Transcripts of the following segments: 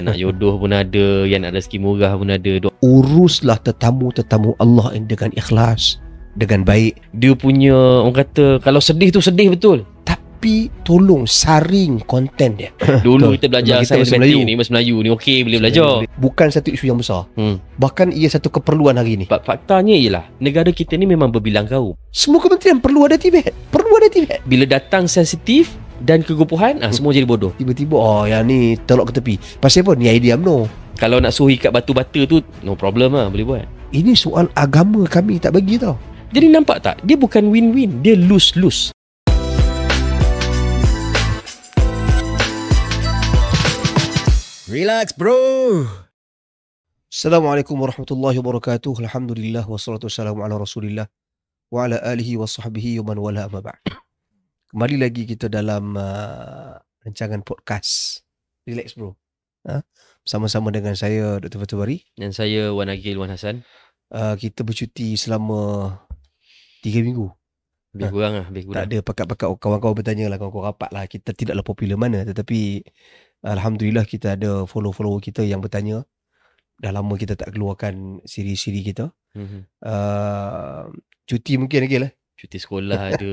Yang nak jodoh pun ada, yang nak rezeki murah pun ada. Uruslah tetamu-tetamu Allah dengan ikhlas, dengan baik. Dia punya, orang kata, kalau sedih tu sedih betul. Tapi tolong saring konten dia. Dulu kita belajar kita bahasa Melayu. Ni, bahasa Melayu ni okey boleh belajar. Bukan satu isu yang besar. Hmm. Bahkan ia satu keperluan hari ni. Faktanya ialah negara kita ni memang berbilang kaum. Semua kementerian perlu ada Tibet, Perlu ada Tibet. Bila datang sensitif, dan kegupuhan ah, Semua jadi bodoh Tiba-tiba oh Yang ni telok ke tepi Pasal apa ni idea no. Kalau nak suhi ikat batu-bata tu No problem lah Boleh buat Ini soal agama kami Tak bagi tau Jadi nampak tak Dia bukan win-win Dia lose-lose Relax bro Assalamualaikum warahmatullahi wabarakatuh Alhamdulillah Wassalatu wassalamu ala rasulillah Wa ala alihi wa sahbihi Yuman wala amma ba'd Kembali lagi kita dalam uh, rancangan podcast Relax Bro. sama ha? Bersama-sama dengan saya Dr. Fatul Bari dan saya Wan Agil Wan Hasan. Uh, kita bercuti selama 3 minggu. Lebih ha? kurang lah. Lebih kurang. Tak ada pakat-pakat kawan-kawan bertanya lah. Kawan-kawan rapat lah. Kita tidaklah popular mana. Tetapi Alhamdulillah kita ada follow-follower kita yang bertanya. Dah lama kita tak keluarkan siri-siri kita. Mm-hmm. Uh, cuti mungkin lagi lah cuti sekolah ada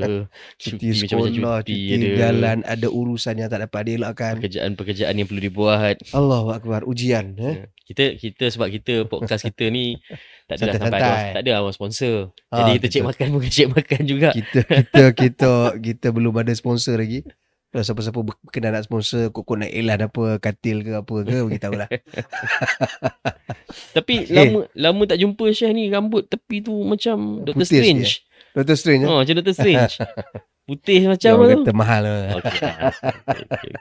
cuti, cuti sekolah macam -macam cuti, cuti ada. jalan ada urusan yang tak dapat dielakkan pekerjaan-pekerjaan yang perlu dibuat Allah Allahuakbar ujian eh? Ya. kita kita sebab kita podcast kita ni tak ada sampai ada, tak ada awak sponsor ah, jadi kita, kita cek makan pun cek makan juga kita kita kita kita belum ada sponsor lagi kalau siapa-siapa berkenan nak sponsor kok kena elan apa katil ke apa ke bagi tahulah tapi hey. Eh. lama lama tak jumpa Syah ni rambut tepi tu macam Putus Dr Strange dia. Doctor Strange eh? Oh macam Doctor Strange Putih macam Dia orang kata mahal lah. okay.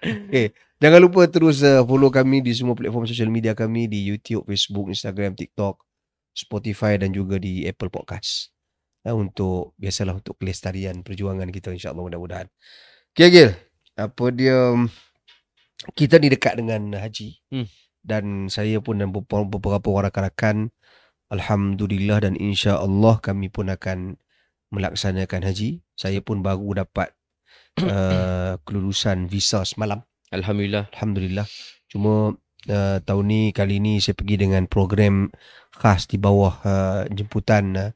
okay. Jangan lupa terus uh, follow kami Di semua platform sosial media kami Di YouTube, Facebook, Instagram, TikTok Spotify dan juga di Apple Podcast uh, Untuk Biasalah untuk kelestarian perjuangan kita InsyaAllah mudah-mudahan Okay Gil Apa dia um, Kita ni dekat dengan Haji hmm. Dan saya pun dan beberapa orang rakan-rakan -rakan, Alhamdulillah dan insya Allah kami pun akan melaksanakan haji. Saya pun baru dapat uh, kelulusan visa semalam. Alhamdulillah. Alhamdulillah. Cuma uh, tahun ni kali ni saya pergi dengan program khas di bawah uh, jemputan uh,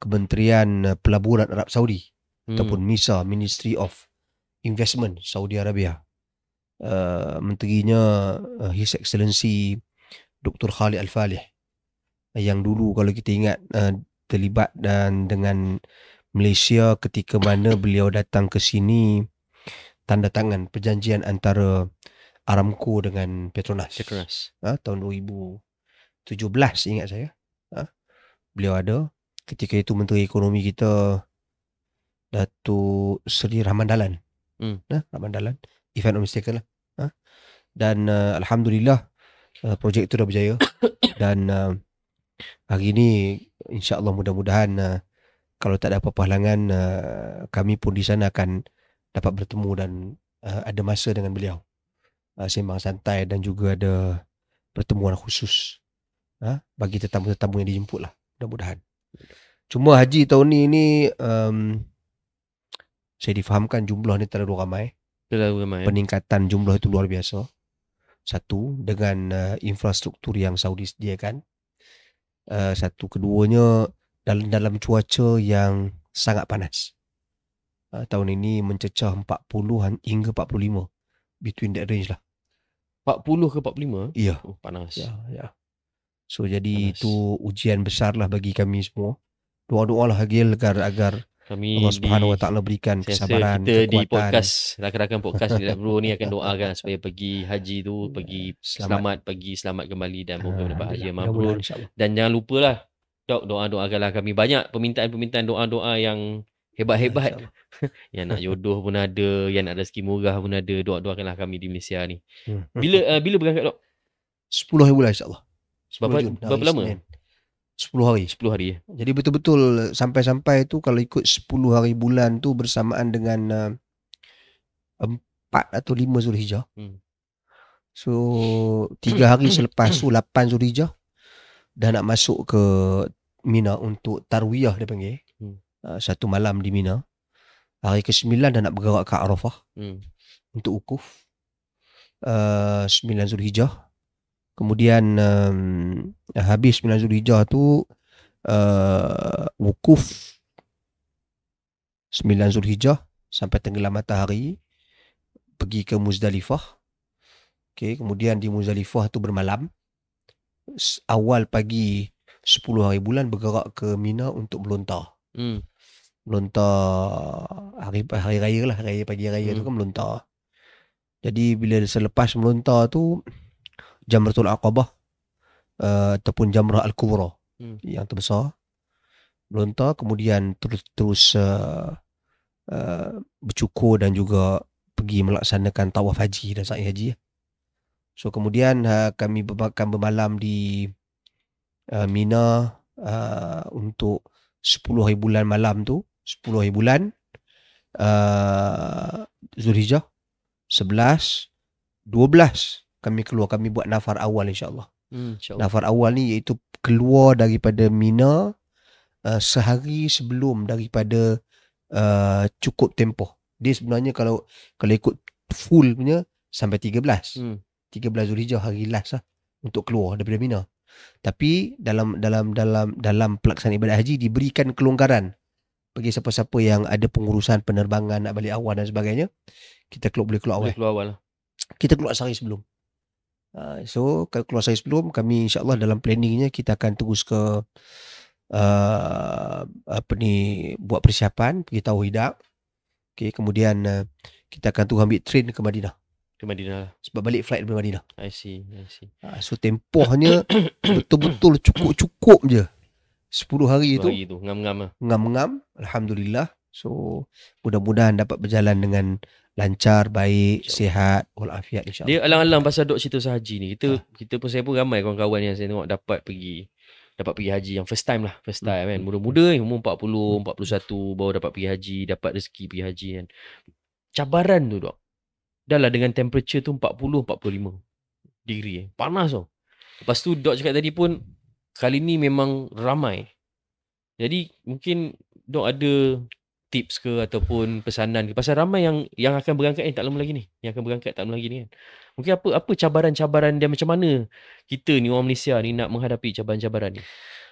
Kementerian uh, Pelaburan Arab Saudi hmm. ataupun MISA Ministry of Investment Saudi Arabia. Uh, menterinya uh, His Excellency Dr Khalid Al-Falih. Eh, yang dulu kalau kita ingat uh, terlibat dan dengan Malaysia ketika mana beliau datang ke sini tanda tangan perjanjian antara Aramco dengan Petronas. Petronas. Ha, tahun 2017 ingat saya. Ha, beliau ada ketika itu menteri ekonomi kita Datuk Seri Rahman Dahlan. Hmm. Ha, Rahman Dahlan if I'm not mistaken lah. Ha, dan uh, alhamdulillah uh, projek itu dah berjaya dan uh, Hari ini insyaAllah mudah-mudahan uh, kalau tak ada apa-apa halangan uh, eh, kami pun di sana akan dapat bertemu dan uh, ada masa dengan beliau. Uh, sembang santai dan juga ada pertemuan khusus uh, bagi tetamu-tetamu yang dijemput lah. Mudah-mudahan. Cuma haji tahun ni ni um, saya difahamkan jumlah ni terlalu ramai. Terlalu ramai. Peningkatan jumlah itu luar biasa. Satu dengan uh, infrastruktur yang Saudi sediakan. Eh, satu keduanya dalam dalam cuaca yang sangat panas. Uh, tahun ini mencecah 40 hingga 45 between that range lah. 40 ke 45? Ya. Yeah. Oh, panas. Ya, yeah, Yeah. So jadi panas. itu ujian besarlah bagi kami semua. Doa-doalah Agil agar agar kami Allah Subhanahu Wa Taala berikan kesabaran kita kekuatan. di podcast rakan-rakan podcast Gerak Bro ni akan doakan supaya pergi haji tu pergi selamat, selamat pergi selamat kembali dan ah, moga mendapat haji mabrur dan jangan lupalah dok doa doakanlah kami banyak permintaan-permintaan doa-doa yang hebat-hebat yang nak jodoh pun ada yang nak rezeki murah pun ada doa-doakanlah kami di Malaysia ni hmm. bila uh, bila berangkat dok 10 hari bulan insyaallah sebab berapa, berapa lama 10 hari 10 hari ya. jadi betul-betul sampai-sampai itu kalau ikut 10 hari bulan tu bersamaan dengan uh, eh, 4 atau 5 Zulhijjah hmm. so 3 hari selepas tu 8 Zulhijjah dah nak masuk ke Mina untuk tarwiyah dia panggil hmm. uh, satu malam di Mina hari ke-9 dah nak bergerak ke Arafah hmm. untuk ukuf uh, 9 Zulhijjah kemudian um, habis 9 Zulhijjah tu uh, wukuf 9 Zulhijjah sampai tenggelam matahari pergi ke Muzdalifah okay, kemudian di Muzdalifah tu bermalam awal pagi 10 hari bulan bergerak ke Mina untuk melontar hmm. melontar hari, hari raya lah raya pagi raya hmm. tu kan melontar jadi bila selepas melontar tu Jamratul Aqabah uh, ataupun Jamrah Al-Kubra hmm. yang terbesar melontar kemudian terus terus uh, uh, bercukur dan juga pergi melaksanakan tawaf haji dan sa'i haji. So kemudian uh, kami akan bermalam di uh, Mina uh, untuk 10 hari bulan malam tu, 10 hari bulan uh, Zulhijjah 11 12 kami keluar kami buat nafar awal insyaallah hmm, insya nafar awal ni iaitu keluar daripada mina uh, sehari sebelum daripada uh, cukup tempoh dia sebenarnya kalau kalau ikut full punya sampai 13 hmm. 13 Zulhijjah hari last lah untuk keluar daripada mina tapi dalam dalam dalam dalam pelaksanaan ibadah haji diberikan kelonggaran bagi siapa-siapa yang ada pengurusan penerbangan nak balik awal dan sebagainya kita keluar boleh keluar awal. Boleh keluar awal. Lah. Kita keluar sehari sebelum. Ah, so kalau keluar saiz belum kami insyaallah dalam planningnya kita akan terus ke uh, apa ni buat persiapan pergi tahu hidak okey kemudian uh, kita akan terus ambil train ke Madinah ke Madinah lah. sebab balik flight dari Madinah i see i see uh, so tempohnya betul-betul cukup-cukup je 10 hari, 10 hari tu, tu ngam-ngam lah. ngam-ngam alhamdulillah So mudah-mudahan dapat berjalan dengan lancar, baik, sihat, walafiat insyaAllah. Dia alang-alang pasal dok cerita sahaja ni. Kita, ha. kita pun saya pun ramai kawan-kawan yang saya tengok dapat pergi dapat pergi haji yang first time lah first hmm. time kan. hmm. kan muda-muda ni umur 40 41 hmm. baru dapat pergi haji dapat rezeki pergi haji kan cabaran tu dok dah lah dengan temperature tu 40 45 degree eh. panas tu oh. lepas tu dok cakap tadi pun kali ni memang ramai jadi mungkin dok ada tips ke ataupun pesanan ke pasal ramai yang yang akan berangkat eh tak lama lagi ni yang akan berangkat tak lama lagi ni kan mungkin apa apa cabaran-cabaran dia macam mana kita ni orang Malaysia ni nak menghadapi cabaran-cabaran ni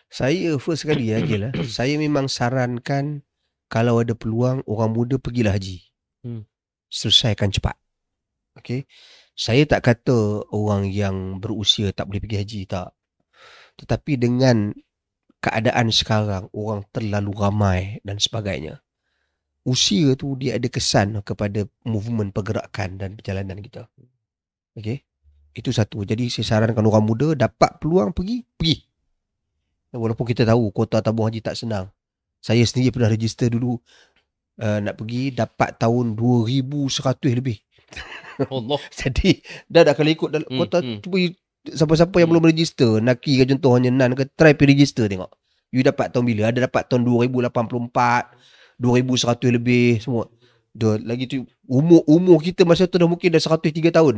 saya first sekali ya Gil lah. Eh. saya memang sarankan kalau ada peluang orang muda pergilah haji hmm. selesaikan cepat okay saya tak kata orang yang berusia tak boleh pergi haji tak tetapi dengan keadaan sekarang orang terlalu ramai dan sebagainya usia tu dia ada kesan kepada movement pergerakan dan perjalanan kita. Okey. Itu satu. Jadi saya sarankan orang muda dapat peluang pergi, pergi. Walaupun kita tahu kota tabung haji tak senang. Saya sendiri pernah register dulu uh, nak pergi dapat tahun 2100 lebih. Allah. Jadi dah dah kalau ikut dalam hmm, kota hmm, cuba siapa-siapa yang hmm. belum register, Naki ke contohnya Nan ke try pergi register tengok. You dapat tahun bila? Ada dapat tahun 2084. 2100 lebih semua. Dia lagi tu umur umur kita masa tu dah mungkin dah 103 tahun.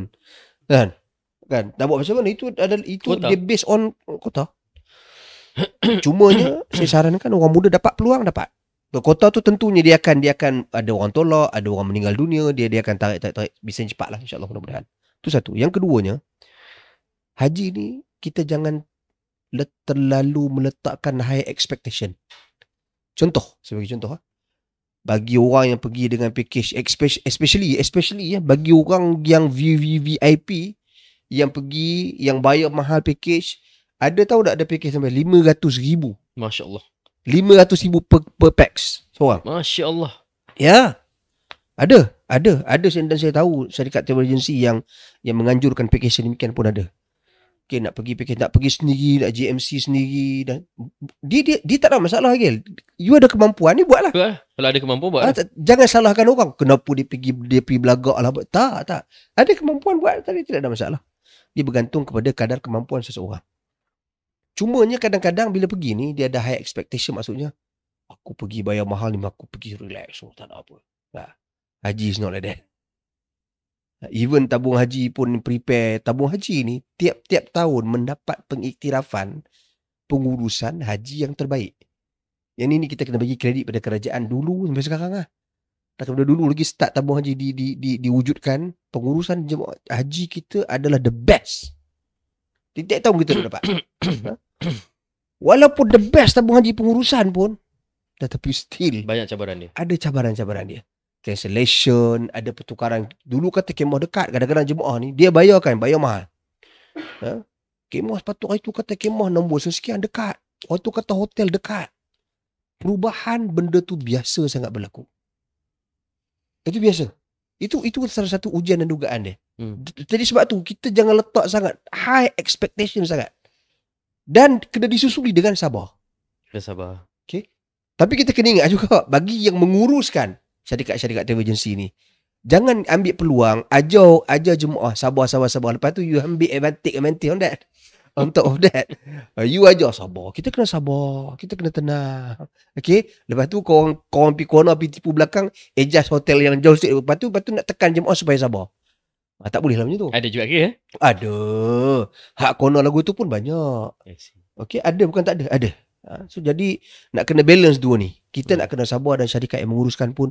Kan? Kan? Dah buat macam mana itu ada itu kota. dia based on kota. Cuma nya saya sarankan orang muda dapat peluang dapat. Kota tu tentunya dia akan dia akan ada orang tolak, ada orang meninggal dunia, dia dia akan tarik tarik tarik bisa cepatlah insya-Allah mudah-mudahan. Tu satu. Yang keduanya haji ni kita jangan terlalu meletakkan high expectation. Contoh, sebagai contoh ha? bagi orang yang pergi dengan package especially especially, ya bagi orang yang VVVIP yang pergi yang bayar mahal package ada tahu tak ada package sampai 500 ribu Masya Allah 500 ribu per, per pax seorang Masya Allah ya ada ada ada dan saya tahu syarikat travel agency yang yang menganjurkan package sedemikian pun ada Okay, nak pergi PK, nak pergi sendiri, nak GMC sendiri dan dia dia, dia tak ada masalah lagi. You ada kemampuan ni buatlah. Ya, kalau ada kemampuan buat. Ha, ah, jangan salahkan orang kenapa dia pergi dia pergi belagak lah. Tak, tak. Ada kemampuan buat tadi tidak ada masalah. Dia bergantung kepada kadar kemampuan seseorang. Cumanya kadang-kadang bila pergi ni dia ada high expectation maksudnya aku pergi bayar mahal ni aku pergi relax semua oh, tak ada apa. Ha. Haji is not like that. Even tabung haji pun prepare tabung haji ni tiap-tiap tahun mendapat pengiktirafan pengurusan haji yang terbaik. Yang ini kita kena bagi kredit pada kerajaan dulu sampai sekarang lah. Tak kena dulu lagi start tabung haji di, di, di, diwujudkan. Pengurusan jemaah haji kita adalah the best. Tidak tahu kita dah dapat. Ha? Walaupun the best tabung haji pengurusan pun. Tetapi still. Banyak cabaran dia. Ada cabaran-cabaran dia cancellation, ada pertukaran. Dulu kata kemah dekat, kadang-kadang jemaah ni, dia bayar kan, bayar mahal. Ha? Kemah sepatut hari tu kata kemah nombor sekian dekat. Hari tu kata hotel dekat. Perubahan benda tu biasa sangat berlaku. Itu biasa. Itu itu salah satu ujian dan dugaan dia. Hmm. Jadi sebab tu kita jangan letak sangat high expectation sangat. Dan kena disusuli dengan sabar. Kena sabar. Okay. Tapi kita kena ingat juga bagi yang menguruskan syarikat-syarikat travel agency ni. Jangan ambil peluang, ajar ajar jemaah ah, sabar sabar sabar. Lepas tu you ambil advantage advantage on that. Oh. On top of that, uh, you ajar sabar. Kita kena sabar. Kita kena tenang. Okay? Lepas tu korang, korang pergi corner, pergi tipu belakang, adjust hotel yang jauh sikit. Lepas tu, lepas tu nak tekan jemaah supaya sabar. Ah, tak boleh lah macam tu. Ada juga ke? Eh? Ada. Hak corner lagu tu pun banyak. Okay? Ada bukan tak ada? Ada. Ah, so, jadi nak kena balance dua ni. Kita hmm. nak kena sabar dan syarikat yang menguruskan pun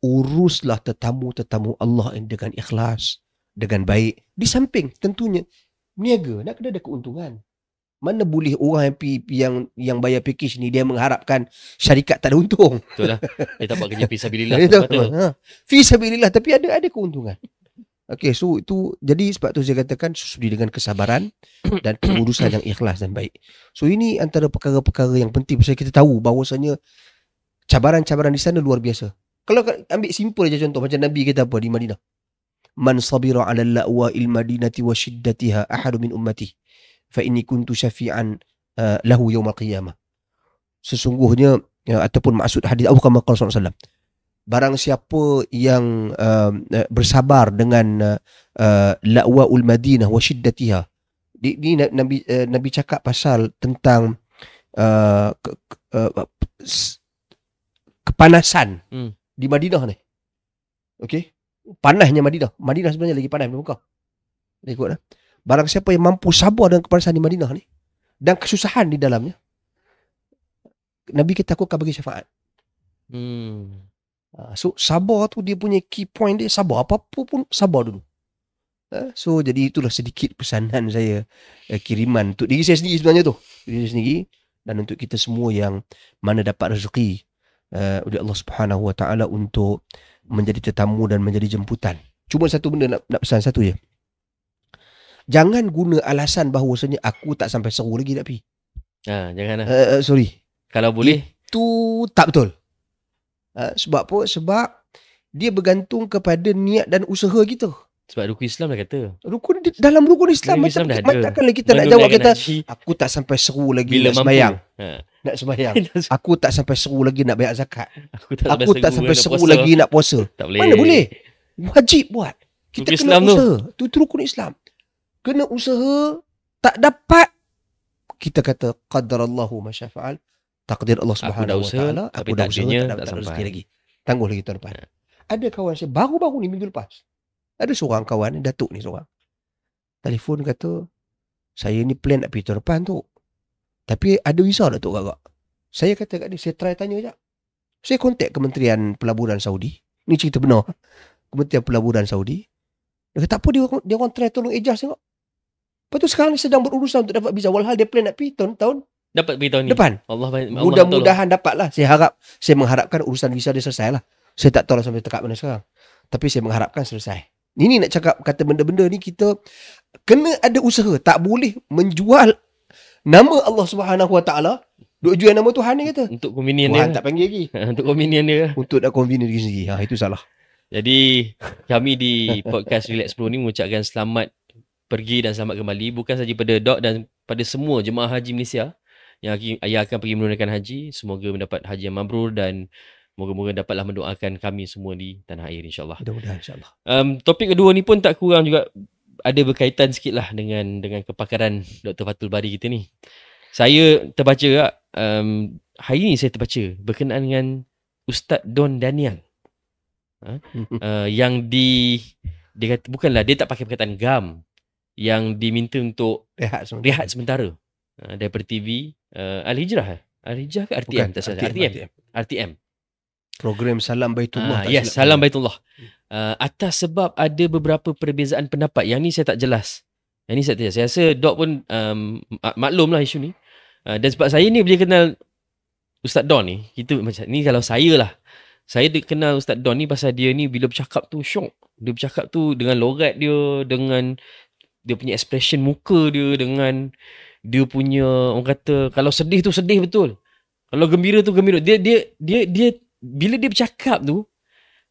uruslah tetamu-tetamu Allah ini dengan ikhlas, dengan baik. Di samping tentunya niaga nak kena ada keuntungan. Mana boleh orang yang yang yang bayar package ni dia mengharapkan syarikat tak ada untung. Betul lah. Dia tak buat kerja fisabilillah. Betul. Ha. Fisabilillah tapi ada ada keuntungan. Okey, so itu jadi sebab tu saya katakan susuli dengan kesabaran dan pengurusan yang ikhlas dan baik. So ini antara perkara-perkara yang penting supaya kita tahu bahawasanya cabaran-cabaran di sana luar biasa. Kalau ambil simple aja contoh macam Nabi kita apa di Madinah. Man sabira 'ala lawa al-madinati wa shiddatiha ahadu min ummati fa inni kuntu syafi'an uh, lahu yawm al-qiyamah. Sesungguhnya ya, ataupun maksud hadis Abu Bakar Sallallahu Alaihi Wasallam barang siapa yang uh, bersabar dengan uh, la'wa al-madinah wa shiddatiha ini Nabi uh, Nabi cakap pasal tentang uh, ke, ke, uh, panasan hmm. di Madinah ni. Okey. Panasnya Madinah. Madinah sebenarnya lagi panas daripada Mekah. Ikut lah. Barang siapa yang mampu sabar dengan kepanasan di Madinah ni dan kesusahan di dalamnya Nabi kita aku akan bagi syafaat. Hmm. Ha, so sabar tu dia punya key point dia sabar apa pun sabar dulu. Ha, so jadi itulah sedikit pesanan saya eh, kiriman untuk diri saya sendiri sebenarnya tu. Diri saya sendiri dan untuk kita semua yang mana dapat rezeki uh, oleh Allah Subhanahu Wa Taala untuk menjadi tetamu dan menjadi jemputan. Cuma satu benda nak, nak pesan satu ya. Jangan guna alasan bahawasanya aku tak sampai seru lagi tak pergi. Ha, janganlah. Uh, uh, sorry. Kalau boleh. Tu tak betul. Uh, sebab apa? Sebab dia bergantung kepada niat dan usaha kita. Sebab rukun Islam dah kata. Rukun di, dalam rukun Islam, rukun Islam macam, dah ada. Takkanlah kita Mereka nak jawab kata, aku tak sampai seru lagi Bila nak sembahyang. Ha nak sembahyang. aku tak sampai seru lagi nak bayar zakat. Aku tak aku sampai tak seru, nak lagi nak puasa. Tak boleh. Mana boleh? Wajib buat. Kita Tuk kena Islam usaha. Itu tu rukun Islam. Kena usaha tak dapat kita kata qadar Allahu masyafaal takdir Allah Subhanahu aku wa taala aku dah usaha tak dapat rezeki lagi. Tangguh lagi tahun depan. Ya. Ada kawan saya baru-baru ni minggu lepas. Ada seorang kawan Datuk ni seorang Telefon kata Saya ni plan nak pergi tahun depan tu tapi ada visa tak lah Tok Garak? Saya kata kat dia, saya try tanya je. Saya kontak Kementerian Pelaburan Saudi. Ni cerita benar. Kementerian Pelaburan Saudi. Dia kata, tak apa dia, dia orang try tolong ejas tengok. Lepas tu sekarang ni sedang berurusan untuk dapat visa. Walhal dia plan nak pergi tahun, tahun Dapat pergi tahun depan. Mudah-mudahan dapat lah. Saya harap, saya mengharapkan urusan visa dia selesai lah. Saya tak tahu lah sampai tekat mana sekarang. Tapi saya mengharapkan selesai. Ini nak cakap kata benda-benda ni kita kena ada usaha. Tak boleh menjual nama Allah Subhanahu Wa Taala duk jual nama Tuhan ni kata. Untuk convenience Tuhan dia. tak panggil lagi. Untuk convenience dia. Untuk nak convenience diri sendiri. Ha itu salah. Jadi kami di podcast Relax Pro ni mengucapkan selamat pergi dan selamat kembali bukan saja pada dok dan pada semua jemaah haji Malaysia yang akan pergi menunaikan haji. Semoga mendapat haji yang mabrur dan Moga-moga dapatlah mendoakan kami semua di tanah air insyaAllah. Mudah-mudahan insyaAllah. Um, topik kedua ni pun tak kurang juga ada berkaitan sikit lah dengan dengan kepakaran Dr. Fatul Bari kita ni. Saya terbaca kak, ah, um, hari ni saya terbaca berkenaan dengan Ustaz Don Daniel. Ha? Uh, yang di, dia kata, bukanlah dia tak pakai perkataan gam. Yang diminta untuk rehat sementara, rehat sementara ha, uh, daripada TV. Uh, Al-Hijrah? Eh? Al-Hijrah ke RTM? Bukan, tak RTM, RTM. RTM. RTM program salam baitullah uh, yes salam baitullah uh, atas sebab ada beberapa perbezaan pendapat yang ni saya tak jelas yang ni saya tak jelas saya rasa dok pun um, lah isu ni uh, dan sebab saya ni boleh kenal ustaz don ni kita macam ni kalau saya lah saya kenal ustaz don ni pasal dia ni bila bercakap tu syok dia bercakap tu dengan logat dia dengan dia punya expression muka dia dengan dia punya orang kata kalau sedih tu sedih betul kalau gembira tu gembira dia dia dia dia bila dia bercakap tu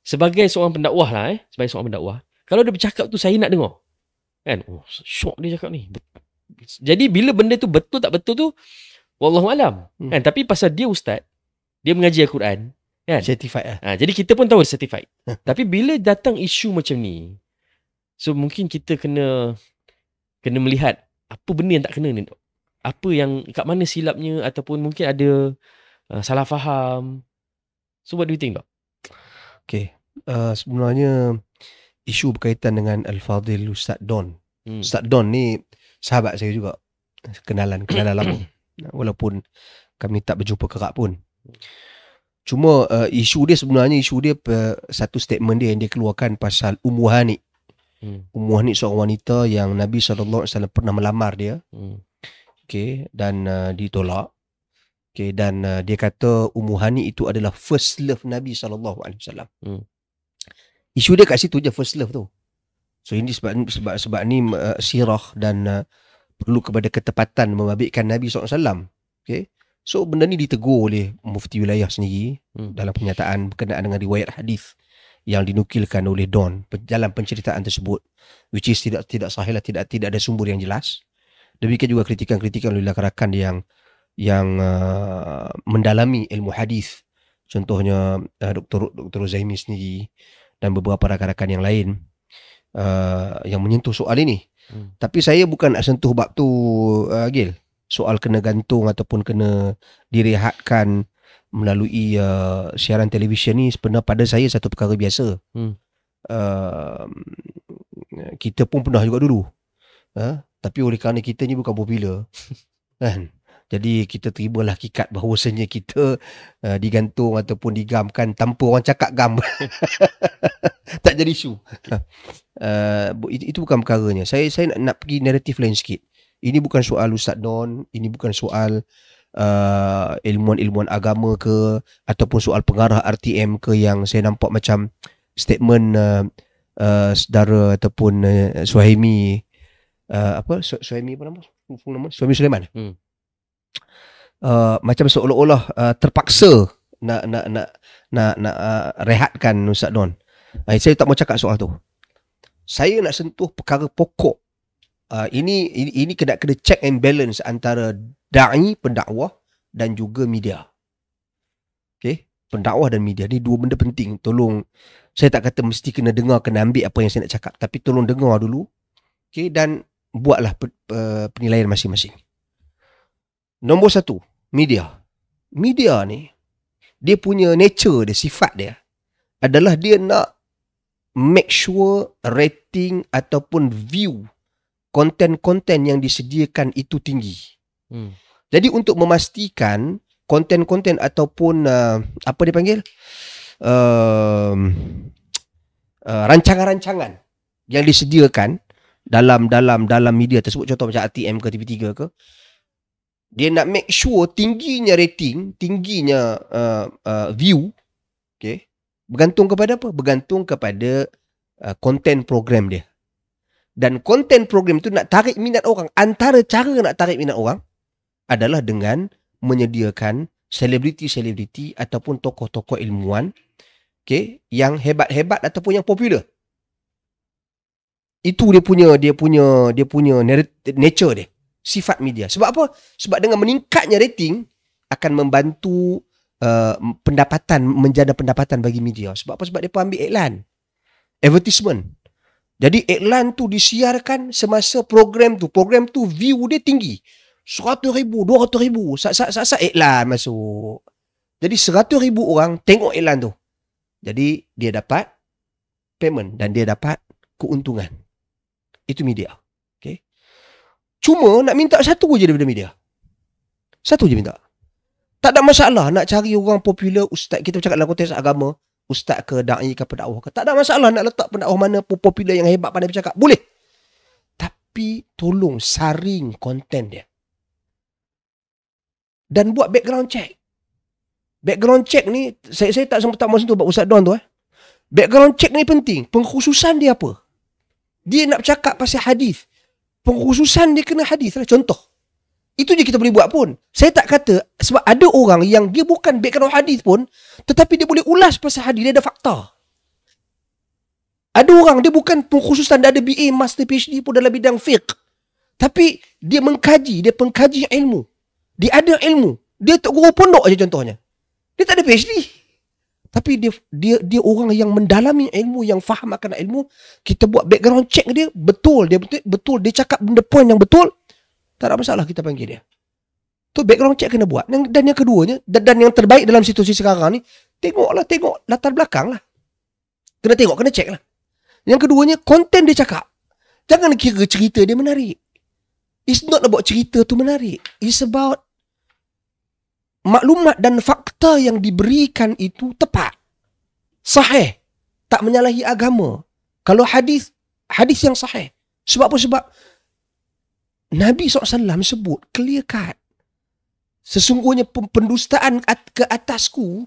sebagai seorang pendakwah lah eh sebagai seorang pendakwah kalau dia bercakap tu saya nak dengar kan oh syok dia cakap ni jadi bila benda tu betul tak betul tu wallahu alam hmm. kan tapi pasal dia ustaz dia mengaji al-Quran kan certified lah ha, jadi kita pun tahu dia certified tapi bila datang isu macam ni so mungkin kita kena kena melihat apa benda yang tak kena ni apa yang kat mana silapnya ataupun mungkin ada uh, salah faham So what do you think Doc? Okay uh, Sebenarnya Isu berkaitan dengan Al-Fadhil Ustaz Don hmm. Ustaz Don ni Sahabat saya juga Kenalan Kenalan lama Walaupun Kami tak berjumpa kerap pun Cuma uh, Isu dia sebenarnya Isu dia uh, Satu statement dia Yang dia keluarkan Pasal Ummu Hanik hmm. Ummu Hanik seorang wanita Yang Nabi SAW Pernah melamar dia hmm. Okay Dan uh, ditolak Okay, dan uh, dia kata Ummu Hani itu adalah first love Nabi SAW. Hmm. Isu dia kat situ je first love tu. So ini sebab sebab sebab ni uh, sirah dan uh, perlu kepada ketepatan membabitkan Nabi SAW. Okay. So benda ni ditegur oleh mufti wilayah sendiri hmm. dalam pernyataan berkenaan dengan riwayat hadis yang dinukilkan oleh Don dalam penceritaan tersebut which is tidak tidak sahih lah, tidak tidak ada sumber yang jelas. Demikian juga kritikan-kritikan oleh rakan-rakan yang yang uh, mendalami ilmu hadis contohnya uh, Dr. Dr. Zaimi sendiri dan beberapa rakan-rakan yang lain uh, yang menyentuh soal ini hmm. tapi saya bukan nak sentuh bab tu uh, Gil soal kena gantung ataupun kena direhatkan melalui uh, siaran televisyen ni sebenarnya pada saya satu perkara biasa hmm. uh, kita pun pernah juga dulu uh, tapi oleh kerana kita ni bukan popular kan jadi kita terimalah kikat bahawasanya kita uh, digantung ataupun digamkan tanpa orang cakap gam. tak jadi isu. Uh, ha. eh, itu, itu bukan perkaranya. Saya saya nak, nak pergi naratif lain sikit. Ini bukan soal Ustaz Don, ini bukan soal uh, ilmuan-ilmuan agama ke ataupun soal pengarah RTM ke yang saya nampak macam statement uh, uh, saudara ataupun uh, Suhaimi uh, apa Su- Suhaimi apa nama? Suhaimi Sulaiman. Hmm uh, macam seolah-olah uh, terpaksa nak nak nak nak nak uh, rehatkan Ustaz Don. Uh, saya tak mau cakap soal tu. Saya nak sentuh perkara pokok. Uh, ini, ini ini kena kena check and balance antara dai pendakwah dan juga media. Okay, pendakwah dan media ni dua benda penting. Tolong saya tak kata mesti kena dengar kena ambil apa yang saya nak cakap, tapi tolong dengar dulu. Okay, dan buatlah penilaian masing-masing. Nombor satu, media. Media ni dia punya nature dia sifat dia adalah dia nak make sure rating ataupun view konten-konten yang disediakan itu tinggi. Hmm. Jadi untuk memastikan konten-konten ataupun uh, apa dipanggil uh, um, uh, rancangan-rancangan yang disediakan dalam dalam dalam media tersebut contoh macam RTM ke TV3 ke dia nak make sure tingginya rating, tingginya uh, uh, view, okay, bergantung kepada apa? Bergantung kepada uh, content program dia. Dan content program tu nak tarik minat orang. Antara cara nak tarik minat orang adalah dengan menyediakan selebriti-selebriti ataupun tokoh-tokoh ilmuwan okay, yang hebat-hebat ataupun yang popular. Itu dia punya dia punya dia punya nature dia sifat media. Sebab apa? Sebab dengan meningkatnya rating akan membantu uh, pendapatan menjana pendapatan bagi media. Sebab apa? Sebab dia ambil iklan. Advertisement. Jadi iklan tu disiarkan semasa program tu. Program tu view dia tinggi. 100 ribu, 200 ribu. sat sat iklan masuk. Jadi 100 ribu orang tengok iklan tu. Jadi dia dapat payment dan dia dapat keuntungan. Itu media. Cuma nak minta satu je daripada media. Satu je minta. Tak ada masalah nak cari orang popular ustaz. Kita cakap dalam konteks agama. Ustaz ke da'i ke pendakwah ke. Tak ada masalah nak letak pendakwah mana pun popular yang hebat pandai bercakap. Boleh. Tapi tolong saring konten dia. Dan buat background check. Background check ni, saya, saya tak sempat tak masuk tu buat Ustaz Don tu eh. Background check ni penting. Pengkhususan dia apa? Dia nak cakap pasal hadis pengkhususan dia kena hadis lah contoh itu je kita boleh buat pun saya tak kata sebab ada orang yang dia bukan bekerja hadis pun tetapi dia boleh ulas pasal hadis dia ada fakta ada orang dia bukan pengkhususan dia ada BA master PhD pun dalam bidang fiqh tapi dia mengkaji dia pengkaji ilmu dia ada ilmu dia tak guru pondok aja contohnya dia tak ada PhD tapi dia dia dia orang yang mendalami ilmu yang faham akan ilmu kita buat background check dia betul dia betul betul dia cakap benda point yang betul tak ada masalah kita panggil dia tu background check kena buat dan, dan yang keduanya dan, dan yang terbaik dalam situasi sekarang ni tengoklah tengok latar belakang lah kena tengok kena check lah yang keduanya konten dia cakap jangan kira cerita dia menarik it's not about cerita tu menarik it's about maklumat dan fakta yang diberikan itu tepat. Sahih. Tak menyalahi agama. Kalau hadis hadis yang sahih. Sebab apa? Sebab Nabi SAW sebut clear cut. Sesungguhnya pendustaan ke atasku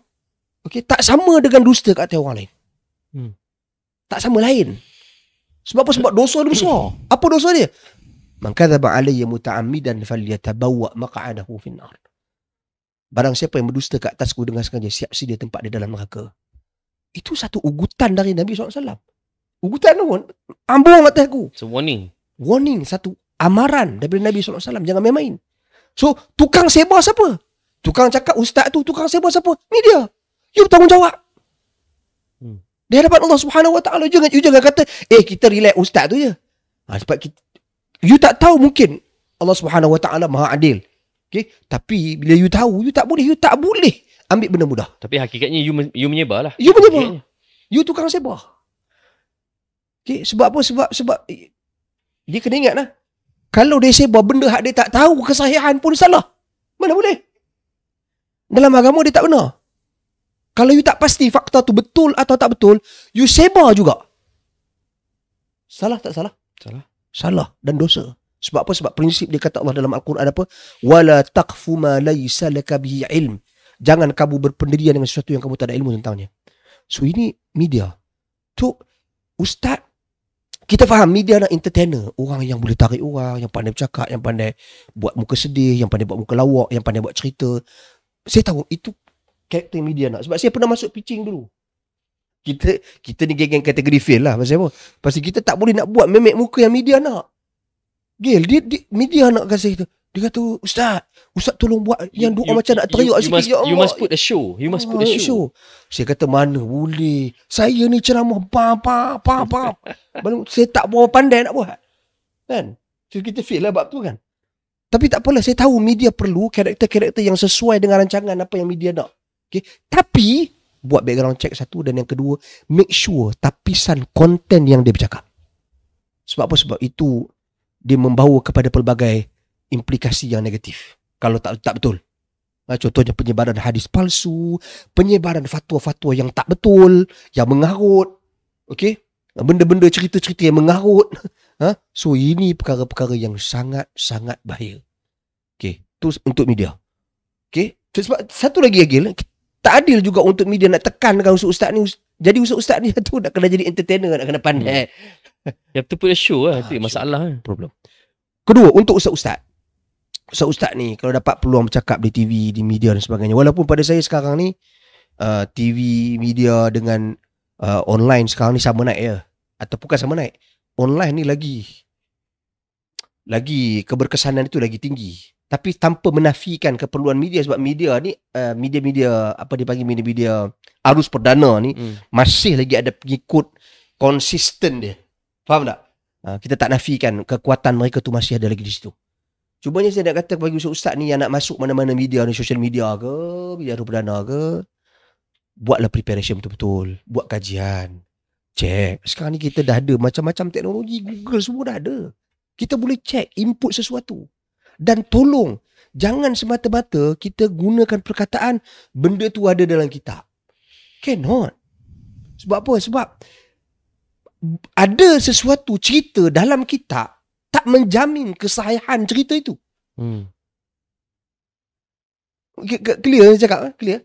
okay, tak sama dengan dusta kat orang lain. Hmm. Tak sama lain. Sebab apa? Sebab dosa dia besar. Apa dosa dia? Man kadzaba alayya muta'ammidan falyatabawwa maq'adahu fin Barang siapa yang berdusta ke atasku dengan sengaja, siap dia tempat dia dalam neraka. Itu satu ugutan dari Nabi SAW. Ugutan tu, ambung kat aku. It's a warning. Warning, satu amaran daripada Nabi SAW. Jangan main-main. So, tukang sebar siapa? Tukang cakap ustaz tu, tukang sebar siapa? Ni dia. You bertanggungjawab. Hmm. Di hadapan Allah Subhanahu Wa Taala jangan you jangan kata, "Eh, kita relax ustaz tu je." Ha, sebab kita, you tak tahu mungkin Allah Subhanahu Wa Taala Maha Adil. Okay? Tapi bila you tahu, you tak boleh. You tak boleh ambil benda mudah. Tapi hakikatnya you, you menyebar lah. You menyebar. You tukang sebar. Okay? Sebab apa? Sebab, sebab eh, dia kena ingat lah. Kalau dia sebar benda hak dia tak tahu, kesahihan pun salah. Mana boleh? Dalam agama dia tak benar. Kalau you tak pasti fakta tu betul atau tak betul, you sebar juga. Salah tak salah? Salah. Salah dan dosa. Sebab apa? Sebab prinsip dia kata Allah dalam Al-Quran ada apa? Wala taqfu ma laysa laka bihi ilm. Jangan kamu berpendirian dengan sesuatu yang kamu tak ada ilmu tentangnya. So ini media. Tu ustaz kita faham media nak entertainer. Orang yang boleh tarik orang, yang pandai bercakap, yang pandai buat muka sedih, yang pandai buat muka lawak, yang pandai buat cerita. Saya tahu itu karakter media nak. Sebab saya pernah masuk pitching dulu. Kita kita ni geng-geng kategori fail lah. Pasal apa? Pasal kita tak boleh nak buat memek muka yang media nak. Gil, dia, dia, media nak kasih tu. Dia kata, Ustaz, Ustaz tolong buat yang doa macam nak teriak sikit. Must, ya you must put the show. You must put the ah, show. Saya kata, mana boleh. Saya ni ceramah, pam, pam, pam, pam. Baru, saya tak berapa pandai nak buat. Kan? So, kita feel lah bab tu kan? Tapi tak apalah, saya tahu media perlu karakter-karakter yang sesuai dengan rancangan apa yang media nak. Okay? Tapi, buat background check satu dan yang kedua, make sure tapisan konten yang dia bercakap. Sebab apa? Sebab itu dia membawa kepada pelbagai implikasi yang negatif kalau tak tak betul. Ha, contohnya penyebaran hadis palsu, penyebaran fatwa-fatwa yang tak betul, yang mengarut. Okey? Benda-benda cerita-cerita yang mengarut. Ha? So ini perkara-perkara yang sangat-sangat bahaya. Okey, tu untuk media. Okey? Sebab satu lagi Agil, tak adil juga untuk media nak tekan dengan usut ustaz ni. Jadi usut ustaz ni tu nak kena jadi entertainer, nak kena pandai. Hmm. tu pun show lah. Itu ah, masalah. Show. Kan. Problem. Kedua, untuk ustaz-ustaz. Ustaz-ustaz ni kalau dapat peluang bercakap di TV, di media dan sebagainya. Walaupun pada saya sekarang ni, uh, TV, media dengan uh, online sekarang ni sama naik ya. Atau bukan sama naik. Online ni lagi lagi keberkesanan itu lagi tinggi tapi tanpa menafikan keperluan media sebab media ni uh, media-media apa dipanggil media-media arus perdana ni hmm. masih lagi ada pengikut konsisten dia. Faham tak? Uh, kita tak nafikan kekuatan mereka tu masih ada lagi di situ. Cubanya saya nak kata bagi ustaz-ustaz ni yang nak masuk mana-mana media ni social media ke, media arus perdana ke, buatlah preparation betul-betul, buat kajian. Cek. Sekarang ni kita dah ada macam-macam teknologi, Google semua dah ada. Kita boleh cek input sesuatu dan tolong. Jangan semata-mata kita gunakan perkataan benda tu ada dalam kitab. Cannot. Sebab apa? Sebab ada sesuatu cerita dalam kitab tak menjamin kesahihan cerita itu. Hmm. Clear saya cakap? Eh? Clear?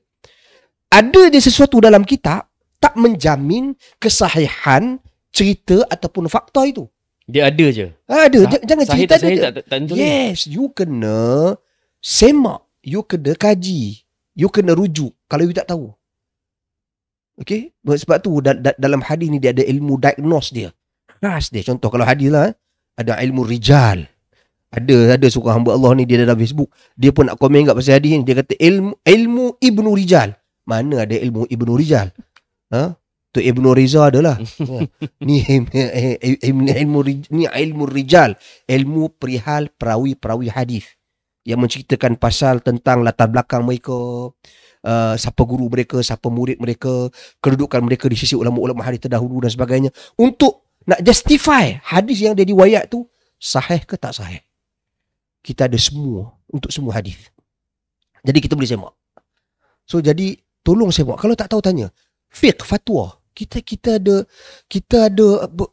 Ada je sesuatu dalam kitab tak menjamin kesahihan cerita ataupun fakta itu. Dia ada je. Ada. Sah- Jangan sahih cerita. Sahih tak, tak, tak Yes. You kena semak. You kena kaji. You kena rujuk. Kalau you tak tahu. Okay. Sebab tu da- da- dalam hadis ni dia ada ilmu diagnose dia. Khas dia. Contoh kalau hadis lah. Eh. Ada ilmu rijal. Ada ada suka hamba Allah ni dia dalam Facebook. Dia pun nak komen kat pasal hadis ni. Dia kata ilmu ilmu ibnu rijal. Mana ada ilmu ibnu rijal? Ha? tu Ibn Riza adalah. Ya. ni eh, eh, ilmu ni ilmu rijal, ilmu perihal perawi-perawi hadis yang menceritakan pasal tentang latar belakang mereka, uh, siapa guru mereka, siapa murid mereka, kedudukan mereka di sisi ulama-ulama hadis terdahulu dan sebagainya untuk nak justify hadis yang dia diwayat tu sahih ke tak sahih. Kita ada semua untuk semua hadis. Jadi kita boleh semak. So jadi tolong semak. Kalau tak tahu tanya. Fiqh, fatwa kita kita ada kita ada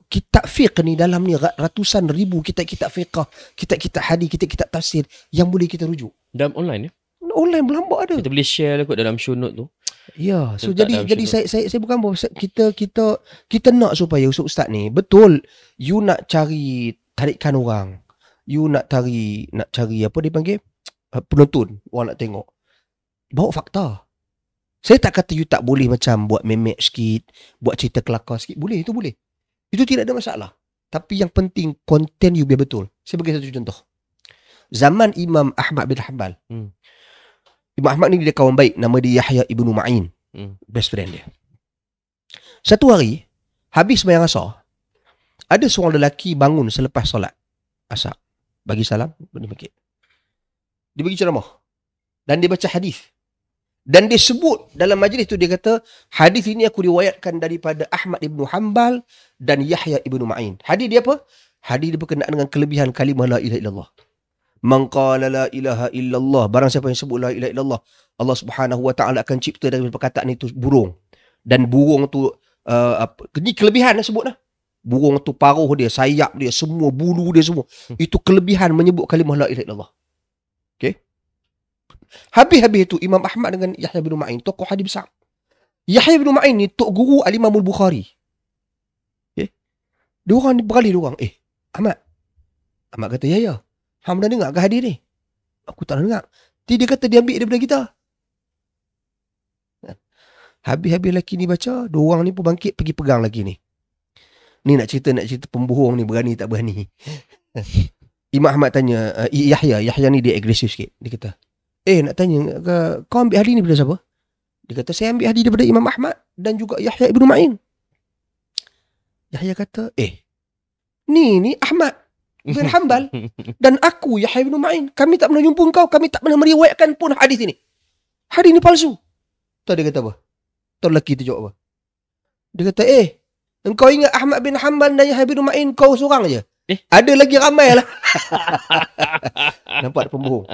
kitab fiqh ni dalam ni ratusan ribu kitab kitab fiqh kitab kitab hadis kitab kitab tafsir yang boleh kita rujuk dalam online ya online berlambak ada kita boleh share lah kot dalam show note tu ya so jadi jadi saya, saya saya bukan bahawa kita kita kita nak supaya ustaz, ustaz ni betul you nak cari tarikan orang you nak cari nak cari apa dipanggil uh, eh, penonton orang nak tengok bawa fakta saya tak kata you tak boleh macam buat memek sikit, buat cerita kelakar sikit. Boleh, itu boleh. Itu tidak ada masalah. Tapi yang penting, konten you biar betul. Saya bagi satu contoh. Zaman Imam Ahmad bin Hanbal. Hmm. Imam Ahmad ni dia kawan baik. Nama dia Yahya Ibn Ma'in. Hmm. Best friend dia. Satu hari, habis bayang asar, ada seorang lelaki bangun selepas solat. Asar. Bagi salam, benda mikir. Dia bagi ceramah. Dan dia baca hadis dan disebut dalam majlis itu dia kata hadis ini aku riwayatkan daripada Ahmad ibnu Hanbal dan Yahya ibnu Ma'in. Hadis dia apa? Hadis dia berkenaan dengan kelebihan kalimah la ilaha illallah. mengkala la ilaha illallah, barang siapa yang sebut la ilaha illallah, Allah Subhanahu wa taala akan cipta daripada perkataan itu burung. Dan burung tu uh, apa, ini kelebihan dia sebut dah. Burung tu paruh dia, sayap dia, semua bulu dia semua. Hmm. Itu kelebihan menyebut kalimah la ilaha illallah. okay Habis-habis itu Imam Ahmad dengan Yahya bin Ma'in Tokoh hadis besar Yahya bin Ma'in ni Tok guru Alimamul Bukhari okay. Eh? Dia orang beralih dia orang Eh Ahmad Ahmad kata ya ya Hamdan dah dengar ke hadis ni Aku tak dengar Dia kata dia ambil daripada kita kan? Habis-habis lelaki ni baca Dua orang ni pun bangkit pergi pegang lagi ni Ni nak cerita nak cerita pembohong ni berani tak berani Imam Ahmad tanya uh, Yahya Yahya ni dia agresif sikit Dia kata Eh nak tanya ke, Kau ambil hadis ni bila siapa? Dia kata saya ambil hadis daripada Imam Ahmad Dan juga Yahya Ibn Ma'in Yahya kata Eh Ni ni Ahmad Ibn Hanbal Dan aku Yahya Ibn Ma'in Kami tak pernah jumpa kau Kami tak pernah meriwayatkan pun hadis ini Hadis ni palsu Tuan dia kata apa? Tuan lelaki tu jawab apa? Dia kata eh Engkau ingat Ahmad bin Hanbal dan Yahya bin Ma'in kau seorang je? Eh? Ada lagi ramai lah. Nampak ada pembohong.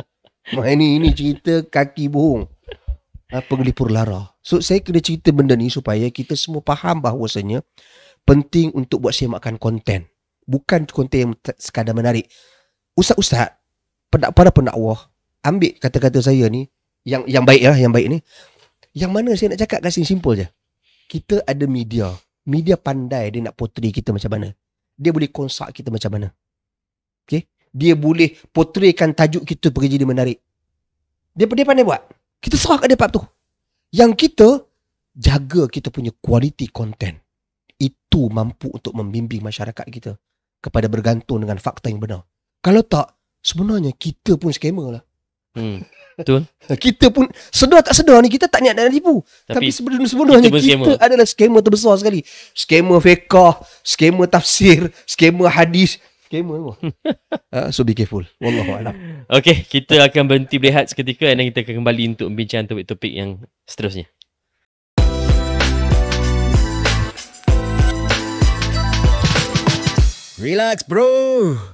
Mak ini ini cerita kaki bohong. Penglipur lara. So saya kena cerita benda ni supaya kita semua faham bahawasanya penting untuk buat semakan konten. Bukan konten yang sekadar menarik. Ustaz-ustaz, pada para pendakwah, ambil kata-kata saya ni yang yang baik lah, yang baik ni. Yang mana saya nak cakap kasi simple je. Kita ada media. Media pandai dia nak potri kita macam mana. Dia boleh konsak kita macam mana. Okay? dia boleh potretkan tajuk kita pergi jadi menarik. Dia, dia pandai buat. Kita serah kat dia part tu. Yang kita jaga kita punya kualiti konten Itu mampu untuk membimbing masyarakat kita kepada bergantung dengan fakta yang benar. Kalau tak, sebenarnya kita pun scammer lah. Hmm, betul. kita pun sedar tak sedar ni kita tak niat nak tipu. Tapi, Tapi sebenarnya sebenarnya kita, kita adalah scammer terbesar sekali. Scammer fekah, scammer tafsir, scammer hadis, scammer pun. uh, so be careful. Wallahualam. Okay, kita akan berhenti berehat seketika dan kita akan kembali untuk bincang topik-topik yang seterusnya. Relax bro.